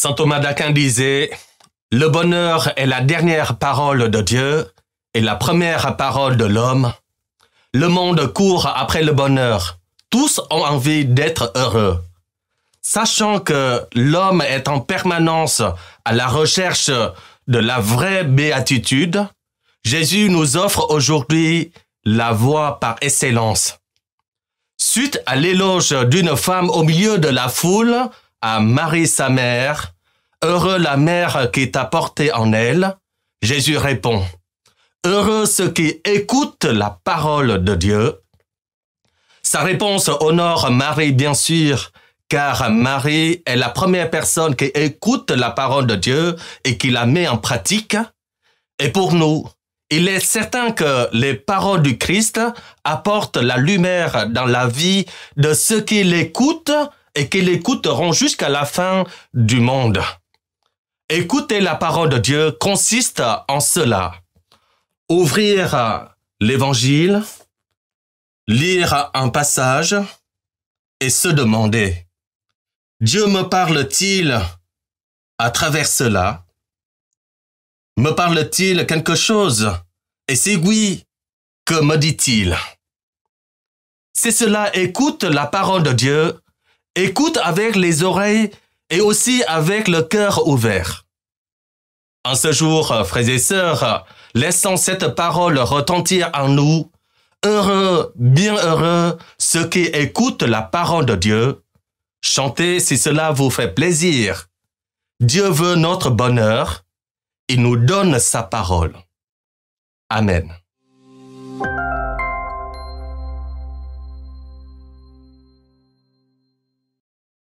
Saint Thomas d'Aquin disait, Le bonheur est la dernière parole de Dieu et la première parole de l'homme. Le monde court après le bonheur. Tous ont envie d'être heureux. Sachant que l'homme est en permanence à la recherche de la vraie béatitude, Jésus nous offre aujourd'hui la voie par excellence. Suite à l'éloge d'une femme au milieu de la foule, à Marie sa mère, Heureux la mère qui t'a porté en elle, Jésus répond, Heureux ceux qui écoutent la parole de Dieu. Sa réponse honore Marie, bien sûr, car Marie est la première personne qui écoute la parole de Dieu et qui la met en pratique. Et pour nous, il est certain que les paroles du Christ apportent la lumière dans la vie de ceux qui l'écoutent et qu'ils l'écouteront jusqu'à la fin du monde. Écouter la parole de Dieu consiste en cela. Ouvrir l'évangile, lire un passage et se demander, Dieu me parle-t-il à travers cela? Me parle-t-il quelque chose? Et si oui, que me dit-il? C'est cela, écoute la parole de Dieu Écoute avec les oreilles et aussi avec le cœur ouvert. En ce jour, frères et sœurs, laissons cette parole retentir en nous. Heureux, bien heureux, ceux qui écoutent la parole de Dieu. Chantez si cela vous fait plaisir. Dieu veut notre bonheur. Il nous donne sa parole. Amen.